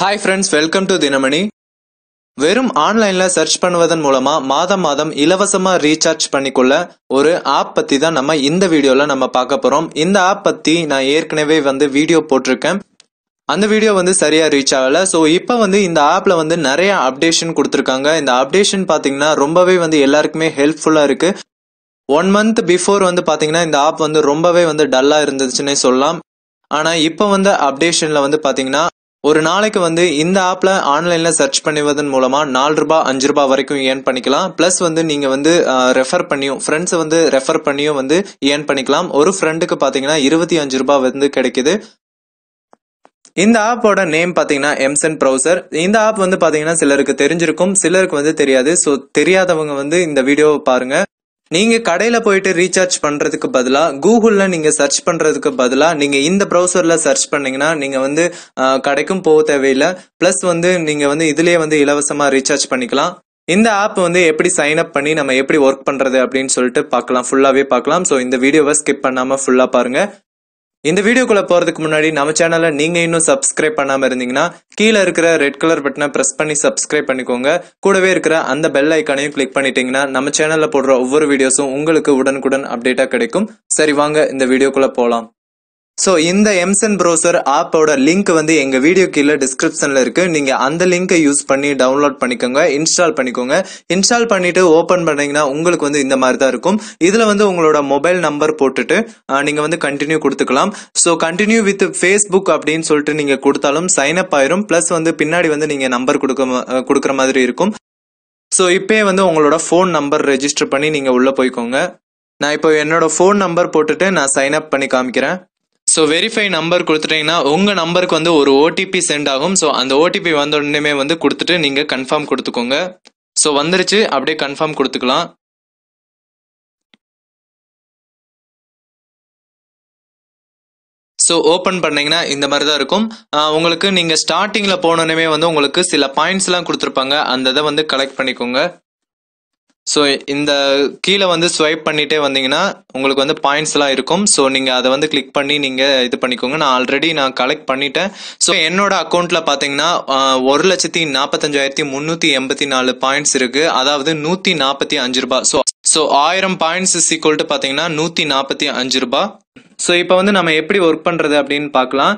hi friends welcome to Dinamani வெறும் ஆன்லைனில் search பண்ணுவதன் மூலமாக மாதம் மாதம் இலவசமாக ரீசார்ஜ் பண்ணிக்கொள்ள ஒரு ஆப் பற்றி தான் நம்ம இந்த வீடியோவில் நம்ம பார்க்க போகிறோம் இந்த ஆப் பற்றி நான் ஏற்கனவே வந்து வீடியோ போட்டிருக்கேன் அந்த வீடியோ வந்து சரியாக ரீச் ஆகலை ஸோ இப்போ வந்து இந்த ஆப்பில் வந்து நிறைய அப்டேஷன் கொடுத்துருக்காங்க இந்த அப்டேஷன் பார்த்தீங்கன்னா ரொம்பவே வந்து எல்லாருக்குமே ஹெல்ப்ஃபுல்லாக இருக்குது ஒன் மந்த் பிஃபோர் வந்து பார்த்தீங்கன்னா இந்த ஆப் வந்து ரொம்பவே வந்து டல்லாக இருந்துச்சுன்னே சொல்லலாம் ஆனால் இப்போ வந்து அப்டேஷனில் வந்து பார்த்தீங்கன்னா ஒரு நாளைக்கு வந்து இந்த ஆப்பில் ஆன்லைனில் சர்ச் பண்ணுவதன் மூலமாக நாலு ரூபா அஞ்சு ரூபா வரைக்கும் ஏர்ன் பண்ணிக்கலாம் ப்ளஸ் வந்து நீங்கள் வந்து ரெஃபர் பண்ணியும் ஃப்ரெண்ட்ஸை வந்து ரெஃபர் பண்ணியும் வந்து ஏர்ன் பண்ணிக்கலாம் ஒரு ஃப்ரெண்டுக்கு பார்த்தீங்கன்னா இருபத்தி அஞ்சு ரூபா வந்து கிடைக்குது இந்த ஆப்போட நேம் பார்த்தீங்கன்னா எம்சன் ப்ரௌசர் இந்த ஆப் வந்து பார்த்தீங்கன்னா சிலருக்கு தெரிஞ்சிருக்கும் சிலருக்கு வந்து தெரியாது ஸோ தெரியாதவங்க வந்து இந்த வீடியோவை பாருங்கள் நீங்க கடையில போயிட்டு ரீசார்ஜ் பண்றதுக்கு பதிலா கூகுள்ல நீங்க சர்ச் பண்றதுக்கு பதிலா நீங்க இந்த ப்ரௌசர்ல சர்ச் பண்ணீங்கன்னா நீங்க வந்து கடைக்கும் போக தேவையில்லை பிளஸ் வந்து நீங்க வந்து இதுலயே வந்து இலவசமா ரீசார்ஜ் பண்ணிக்கலாம் இந்த ஆப் வந்து எப்படி சைன் அப் பண்ணி நம்ம எப்படி ஒர்க் பண்றது அப்படின்னு சொல்லிட்டு பார்க்கலாம் ஃபுல்லாவே பார்க்கலாம் ஸோ இந்த வீடியோவை ஸ்கிப் பண்ணாம ஃபுல்லா பாருங்க இந்த வீடியோக்குள்ள போறதுக்கு முன்னாடி நம்ம சேனலை நீங்க இன்னும் சப்ஸ்கிரைப் பண்ணாம இருந்தீங்கன்னா கீழே இருக்கிற ரெட் கலர் பட்டனை பிரஸ் பண்ணி சப்ஸ்கிரைப் பண்ணிக்கோங்க கூடவே இருக்கிற அந்த பெல் ஐக்கானையும் கிளிக் பண்ணிட்டீங்கன்னா நம்ம சேனல்ல போடுற ஒவ்வொரு வீடியோஸும் உங்களுக்கு உடனுக்குடன் அப்டேட்டா கிடைக்கும் சரி வாங்க இந்த வீடியோக்குள்ள போலாம் ஸோ இந்த எம்சன் ப்ரௌசர் ஆப்போட லிங்க் வந்து எங்கள் வீடியோ கீழே டிஸ்கிரிப்ஷனில் இருக்குது நீங்கள் அந்த லிங்க்கை யூஸ் பண்ணி டவுன்லோட் பண்ணிக்கோங்க இன்ஸ்டால் பண்ணிக்கோங்க இன்ஸ்டால் பண்ணிவிட்டு ஓப்பன் பண்ணிங்கன்னா உங்களுக்கு வந்து இந்த மாதிரி தான் இருக்கும் இதில் வந்து உங்களோட மொபைல் நம்பர் போட்டுட்டு நீங்கள் வந்து கண்டினியூ கொடுத்துக்கலாம் ஸோ கண்டினியூ வித் ஃபேஸ்புக் அப்படின்னு சொல்லிட்டு நீங்கள் கொடுத்தாலும் சைனப் ஆயிரும் ப்ளஸ் வந்து பின்னாடி வந்து நீங்கள் நம்பர் கொடுக்க கொடுக்குற மாதிரி இருக்கும் ஸோ இப்போயே வந்து உங்களோட ஃபோன் நம்பர் ரெஜிஸ்டர் பண்ணி நீங்கள் உள்ளே போய்க்கோங்க நான் இப்போ என்னோட ஃபோன் நம்பர் போட்டுட்டு நான் சைன் அப் பண்ணி காமிக்கிறேன் ஸோ வெரிஃபை நம்பர் கொடுத்துட்டிங்கன்னா உங்கள் நம்பருக்கு வந்து ஒரு ஓடிபி சென்ட் ஆகும் ஸோ அந்த ஓடிபி வந்த உடனே வந்து கொடுத்துட்டு நீங்கள் கன்ஃபார்ம் கொடுத்துக்கோங்க ஸோ வந்துருச்சு அப்படியே கன்ஃபார்ம் கொடுத்துக்கலாம் ஸோ ஓப்பன் பண்ணிங்கன்னா இந்த மாதிரி தான் இருக்கும் உங்களுக்கு நீங்கள் ஸ்டார்டிங்கில் போனோன்னே வந்து உங்களுக்கு சில பாயிண்ட்ஸ்லாம் கொடுத்துருப்பாங்க அந்த இதை வந்து கலெக்ட் பண்ணிக்கோங்க ஸோ இந்த கீழே வந்து ஸ்வைப் பண்ணிட்டே வந்தீங்கன்னா உங்களுக்கு வந்து பாயிண்ட்ஸ்லாம் இருக்கும் ஸோ நீங்கள் அதை வந்து கிளிக் பண்ணி நீங்கள் இது பண்ணிக்கோங்க நான் ஆல்ரெடி நான் கலெக்ட் பண்ணிட்டேன் ஸோ என்னோட அக்கௌண்ட்டில் பார்த்தீங்கன்னா ஒரு லட்சத்தி நாற்பத்தஞ்சாயிரத்தி முந்நூற்றி எண்பத்தி நாலு பாயிண்ட்ஸ் இருக்குது அதாவது நூற்றி நாற்பத்தி அஞ்சு ரூபாய் ஸோ ஸோ ஆயிரம் பாயிண்ட்ஸ் இஸ் ஈக்குவல் டு பார்த்தீங்கன்னா நூற்றி நாற்பத்தி அஞ்சு ரூபா ஸோ இப்போ வந்து நம்ம எப்படி ஒர்க் பண்ணுறது அப்படின்னு பார்க்கலாம்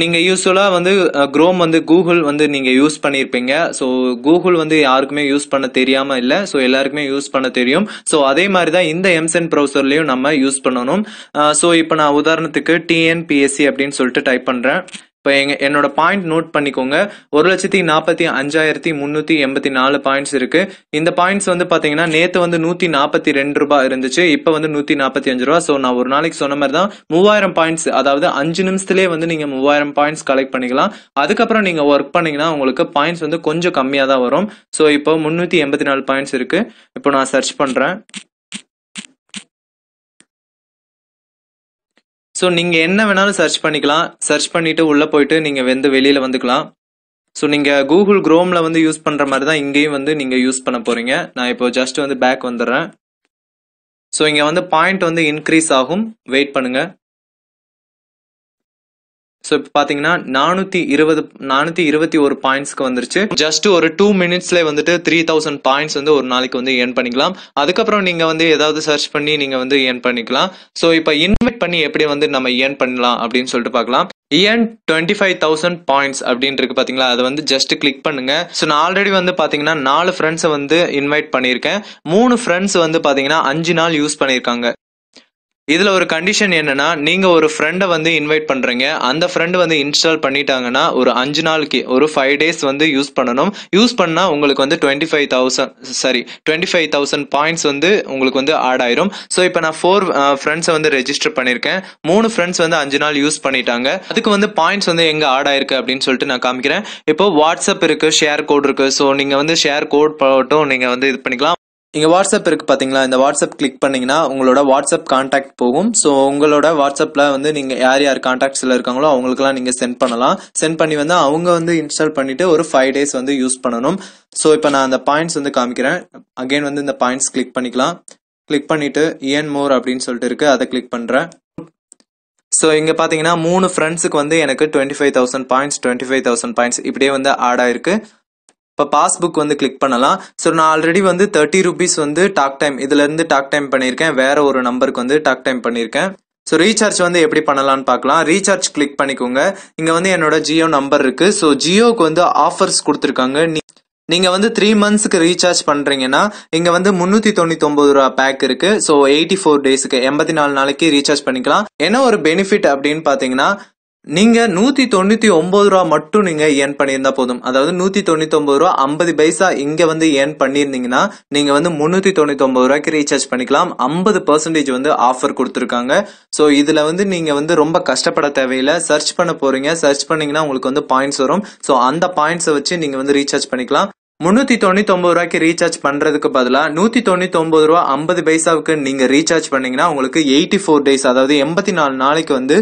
நீங்கள் யூஸ்ஃபுல்லாக வந்து க்ரோம் வந்து கூகுள் வந்து நீங்கள் யூஸ் பண்ணியிருப்பீங்க ஸோ கூகுள் வந்து யாருக்குமே யூஸ் பண்ண தெரியாமல் இல்லை ஸோ எல்லாருக்குமே யூஸ் பண்ண தெரியும் ஸோ அதே மாதிரி தான் இந்த எம்சன் ப்ரௌசர்லையும் நம்ம யூஸ் பண்ணணும் ஸோ இப்போ நான் உதாரணத்துக்கு டிஎன்பிஎஸ்சி அப்படின்னு சொல்லிட்டு டைப் பண்ணுறேன் இப்போ எங்க என்னோட பாயிண்ட் நோட் பண்ணிக்கோங்க ஒரு லட்சத்தி நாற்பத்தி அஞ்சாயிரத்தி முந்நூற்றி எண்பத்தி நாலு பாயிண்ட்ஸ் இருக்கு இந்த பாயிண்ட்ஸ் வந்து பார்த்தீங்கன்னா நேற்று வந்து நூற்றி நாற்பத்தி ரெண்டு ரூபாய் இருந்துச்சு இப்போ வந்து நூற்றி நாற்பத்தி அஞ்சு ரூபா ஸோ நான் ஒரு நாளைக்கு சொன்ன மாதிரி தான் மூவாயிரம் பாயிண்ட்ஸ் அதாவது அஞ்சு நிமிஷத்துலேயே வந்து நீங்கள் மூவாயிரம் பாயிண்ட்ஸ் கலெக்ட் பண்ணிக்கலாம் அதுக்கப்புறம் நீங்கள் ஒர்க் பண்ணிங்கன்னா உங்களுக்கு பாயிண்ட்ஸ் வந்து கொஞ்சம் கம்மியாக தான் வரும் ஸோ இப்போ முந்நூற்றி எண்பத்தி நாலு பாயிண்ட்ஸ் இருக்கு இப்போ நான் சர்ச் பண்ணுறேன் ஸோ நீங்கள் என்ன வேணாலும் சர்ச் பண்ணிக்கலாம் சர்ச் பண்ணிவிட்டு உள்ளே போயிட்டு நீங்கள் வந்து வெளியில் வந்துக்கலாம் ஸோ நீங்கள் கூகுள் க்ரோமில் வந்து யூஸ் பண்ணுற மாதிரி தான் இங்கேயும் வந்து நீங்கள் யூஸ் பண்ண போகிறீங்க நான் இப்போ ஜஸ்ட் வந்து பேக் வந்துடுறேன் ஸோ இங்கே வந்து பாயிண்ட் வந்து இன்க்ரீஸ் ஆகும் வெயிட் பண்ணுங்கள் ஸோ இப்போ பார்த்தீங்கன்னா நானூற்றி இருபது நானூற்றி இருபத்தி ஒரு பாயிண்ட்ஸ்க்கு வந்துருச்சு ஜஸ்ட் ஒரு டூ மினிட்ஸ்ல வந்துட்டு த்ரீ தௌசண்ட் பாயிண்ட்ஸ் வந்து ஒரு நாளைக்கு வந்து ஏர்ன் பண்ணிக்கலாம் அதுக்கப்புறம் நீங்கள் வந்து ஏதாவது சர்ச் பண்ணி நீங்கள் வந்து ஏர்ன் பண்ணிக்கலாம் ஸோ இப்போ இன்வைட் பண்ணி எப்படி வந்து நம்ம ஏர்ன் பண்ணலாம் அப்படின்னு சொல்லிட்டு பார்க்கலாம் ஏன் டுவெண்ட்டி ஃபைவ் தௌசண்ட் பாயிண்ட்ஸ் அப்படின்னு இருக்கு பார்த்தீங்களா அதை வந்து ஜஸ்ட் கிளிக் பண்ணுங்க ஸோ நான் ஆல்ரெடி வந்து பார்த்தீங்கன்னா நாலு ஃப்ரெண்ட்ஸை வந்து இன்வைட் பண்ணியிருக்கேன் மூணு ஃப்ரெண்ட்ஸ் வந்து பார்த்தீங்கன்னா அஞ்சு நாள் யூஸ் பண்ணியிருக்காங்க இதுல ஒரு கண்டிஷன் என்னன்னா நீங்க ஒரு ஃப்ரெண்டை வந்து இன்வைட் பண்றீங்க அந்த ஃப்ரெண்டு வந்து இன்ஸ்டால் பண்ணிட்டாங்கன்னா ஒரு அஞ்சு நாளைக்கு ஒரு ஃபைவ் டேஸ் வந்து யூஸ் பண்ணணும் யூஸ் பண்ணா உங்களுக்கு வந்து twenty five thousand sorry twenty five thousand points வந்து உங்களுக்கு வந்து ஆட் ஆயிரும் ஸோ இப்போ நான் ஃபோர் ஃப்ரெண்ட்ஸை uh, வந்து ரெஜிஸ்டர் பண்ணியிருக்கேன் மூணு ஃப்ரெண்ட்ஸ் வந்து அஞ்சு நாள் யூஸ் பண்ணிட்டாங்க அதுக்கு வந்து பாயிண்ட்ஸ் வந்து எங்க ஆட் ஆயிருக்கு அப்படின்னு சொல்லிட்டு நான் காமிக்கிறேன் இப்போ வாட்ஸ்அப் இருக்கு ஷேர் கோட் இருக்கு ஸோ நீங்க வந்து ஷேர் கோட் போட்டும் நீங்க வந்து இது பண்ணிக்கலாம் இங்கே வாட்ஸ்அப் இருக்குது பார்த்தீங்களா இந்த வாட்ஸ்அப் கிளிக் பண்ணிங்கன்னா உங்களோட வாட்ஸ்அப் காண்டாக்ட் போகும் ஸோ உங்களோட வாட்ஸ்அப்பில் வந்து நீங்கள் யார் யார் காண்டாக்ட்ஸில் இருக்காங்களோ அவங்களுக்குலாம் நீங்கள் சென்ட் பண்ணலாம் சென்ட் பண்ணி வந்து அவங்க வந்து இன்ஸ்டால் பண்ணிவிட்டு ஒரு ஃபைவ் டேஸ் வந்து யூஸ் பண்ணணும் ஸோ இப்போ நான் அந்த பாயிண்ட்ஸ் வந்து காமிக்கிறேன் அகெயின் வந்து இந்த பாயிண்ட்ஸ் கிளிக் பண்ணிக்கலாம் கிளிக் பண்ணிவிட்டு இஎன் மோர் அப்படின்னு சொல்லிட்டு இருக்குது அதை கிளிக் பண்ணுறேன் ஸோ இங்கே பார்த்தீங்கன்னா மூணு ஃப்ரெண்ட்ஸுக்கு வந்து எனக்கு twenty five thousand points twenty five thousand points இப்படியே வந்து ஆட் ஆயிருக்கு இப்போ பாஸ்புக் வந்து கிளிக் பண்ணலாம் ஸோ நான் ஆல்ரெடி வந்து தேர்ட்டி ருபீஸ் வந்து டாக் டைம் இதுலேருந்து டாக் டைம் பண்ணியிருக்கேன் வேறு ஒரு நம்பருக்கு வந்து டாக் டைம் பண்ணியிருக்கேன் ஸோ ரீசார்ஜ் வந்து எப்படி பண்ணலான்னு பார்க்கலாம் ரீசார்ஜ் கிளிக் பண்ணிக்கோங்க இங்கே வந்து என்னோட ஜியோ நம்பர் இருக்குது ஸோ ஜியோவுக்கு வந்து ஆஃபர்ஸ் கொடுத்துருக்காங்க நீங்கள் வந்து த்ரீ மந்த்ஸ்க்கு ரீசார்ஜ் பண்ணுறீங்கன்னா இங்கே வந்து முந்நூற்றி தொண்ணூத்தொம்பது ரூபா பேக் இருக்குது ஸோ எயிட்டி ஃபோர் டேஸுக்கு எண்பத்தி நாலு நாளைக்கு ரீசார்ஜ் பண்ணிக்கலாம் என்ன ஒரு பெனிஃபிட் அப்படின்னு பார்த்தீங்கன்னா நீங்கள் நூற்றி தொண்ணூற்றி ஒம்பது ரூபா மட்டும் நீங்கள் ஏர்ன் பண்ணியிருந்தால் போதும் அதாவது நூற்றி தொண்ணூற்றி ஒம்பது ரூபா ஐம்பது பைசா இங்கே வந்து ஏர்ன் பண்ணியிருந்தீங்கன்னா நீங்கள் வந்து முந்நூற்றி தொண்ணூற்றி ஒம்பது ரூபாய்க்கு ரீசார்ஜ் பண்ணிக்கலாம் ஐம்பது பர்சன்டேஜ் வந்து ஆஃபர் கொடுத்துருக்காங்க ஸோ இதில் வந்து நீங்கள் வந்து ரொம்ப கஷ்டப்பட தேவையில்லை சர்ச் பண்ண போகிறீங்க சர்ச் பண்ணிங்கன்னா உங்களுக்கு வந்து பாயிண்ட்ஸ் வரும் ஸோ அந்த பாயிண்ட்ஸை வச்சு நீங்கள் வந்து ரீசார்ஜ் பண்ணிக்கலாம் முந்நூற்றி தொண்ணூத்தொம்பது ரூபாய்க்கு ரீசார்ஜ் பண்ணுறதுக்கு பதிலாக நூற்றி தொண்ணூத்தொம்பது ரூபா ஐம்பது பைசாவுக்கு நீங்கள் ரீசார்ஜ் பண்ணீங்கன்னா உங்களுக்கு எயிட்டி ஃபோர் டேஸ் அதாவது எண்பத்தி நாலு நாளைக்கு வந்து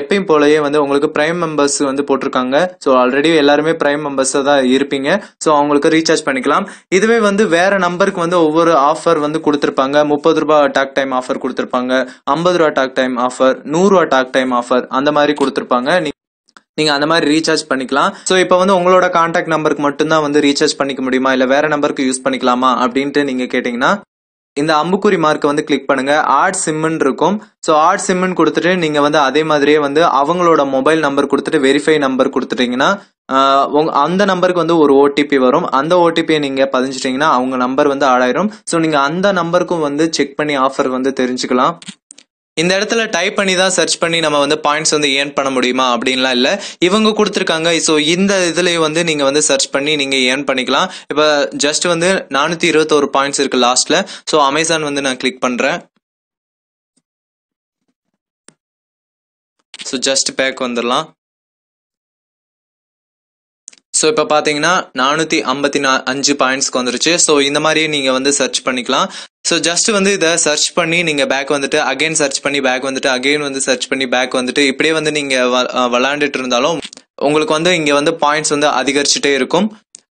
எப்பயும் போலயே வந்து உங்களுக்கு ப்ரைம் மெம்பர்ஸ் வந்து போட்டிருக்காங்க ஸோ ஆல்ரெடி எல்லாருமே ப்ரைம் மெம்பர்ஸாக தான் இருப்பீங்க ஸோ அவங்களுக்கு ரீசார்ஜ் பண்ணிக்கலாம் இதுவே வந்து வேறு நம்பருக்கு வந்து ஒவ்வொரு ஆஃபர் வந்து கொடுத்துருப்பாங்க முப்பது ரூபா டாக் டைம் ஆஃபர் கொடுத்துருப்பாங்க ஐம்பது ரூபா டாக் டைம் ஆஃபர் நூறுரூவா டாக் டைம் ஆஃபர் அந்த மாதிரி கொடுத்துருப்பாங்க நீங்க அந்த மாதிரி ரீசார்ஜ் பண்ணிக்கலாம் ஸோ இப்போ வந்து உங்களோட கான்டாக்ட் நம்பருக்கு மட்டும்தான் வந்து ரீசார்ஜ் பண்ணிக்க முடியுமா இல்லை வேற நம்பருக்கு யூஸ் பண்ணிக்கலாமா அப்படின்ட்டு நீங்க கேட்டீங்கன்னா இந்த அம்புக்குறி மார்க்கை வந்து கிளிக் பண்ணுங்க ஆட் சிம்முன்னு இருக்கும் ஸோ ஆட் சிம்முன்னு கொடுத்துட்டு நீங்க வந்து அதே மாதிரியே வந்து அவங்களோட மொபைல் நம்பர் கொடுத்துட்டு வெரிஃபை நம்பர் கொடுத்துட்டீங்கன்னா அந்த நம்பருக்கு வந்து ஒரு ஓடிபி வரும் அந்த ஓடிபியை நீங்கள் பதிஞ்சிட்டீங்கன்னா அவங்க நம்பர் வந்து ஆடாயிரும் ஸோ நீங்கள் அந்த நம்பருக்கும் வந்து செக் பண்ணி ஆஃபர் வந்து தெரிஞ்சுக்கலாம் இந்த இடத்துல டைப் பண்ணி தான் சர்ச் பண்ணி நம்ம வந்து பாயிண்ட்ஸ் வந்து ஏர்ன் பண்ண முடியுமா அப்படின்லாம் இல்லை இவங்க கொடுத்துருக்காங்க ஸோ இந்த இதுலேயும் வந்து நீங்கள் வந்து சர்ச் பண்ணி நீங்கள் ஏர்ன் பண்ணிக்கலாம் இப்போ ஜஸ்ட் வந்து நானூற்றி இருபத்தோரு பாயிண்ட்ஸ் இருக்குது லாஸ்ட்டில் ஸோ அமேசான் வந்து நான் கிளிக் பண்ணுறேன் ஸோ ஜஸ்ட் பேக் வந்துடலாம் ஸோ இப்போ பார்த்தீங்கன்னா நானூற்றி ஐம்பத்தி நா அஞ்சு பாயிண்ட்ஸ்க்கு வந்துருச்சு ஸோ இந்த மாதிரியே நீங்கள் வந்து சர்ச் பண்ணிக்கலாம் ஸோ ஜஸ்ட் வந்து இதை சர்ச் பண்ணி நீங்கள் பேக் வந்துட்டு அகெயின் சர்ச் பண்ணி பேக் வந்துட்டு அகெயின் வந்து சர்ச் பண்ணி பேக் வந்துட்டு இப்படியே வந்து நீங்கள் விளாண்டுட்டு இருந்தாலும் உங்களுக்கு வந்து இங்கே வந்து பாயிண்ட்ஸ் வந்து அதிகரிச்சுட்டே இருக்கும்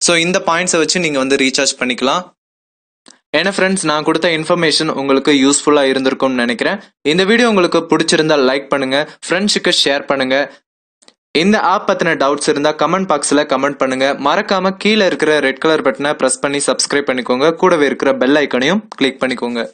ஸோ இந்த பாயிண்ட்ஸை வச்சு நீங்கள் வந்து ரீசார்ஜ் பண்ணிக்கலாம் ஏன்னா ஃப்ரெண்ட்ஸ் நான் கொடுத்த இன்ஃபர்மேஷன் உங்களுக்கு யூஸ்ஃபுல்லாக இருந்திருக்கும்னு நினைக்கிறேன் இந்த வீடியோ உங்களுக்கு பிடிச்சிருந்தா லைக் பண்ணுங்கள் ஃப்ரெண்ட்ஸுக்கு ஷேர் பண்ணுங்கள் இந்த ஆப் பத்தின டவுட்ஸ் இருந்தா கமெண்ட் பாக்ஸ்ல கமெண்ட் பண்ணுங்க மறக்காம கீழே இருக்கிற ரெட் கலர் பட்டனை பிரஸ் பண்ணி சப்ஸ்கிரைப் பண்ணிக்கோங்க கூடவே இருக்கிற பெல் ஐக்கனையும் கிளிக் பண்ணிக்கோங்க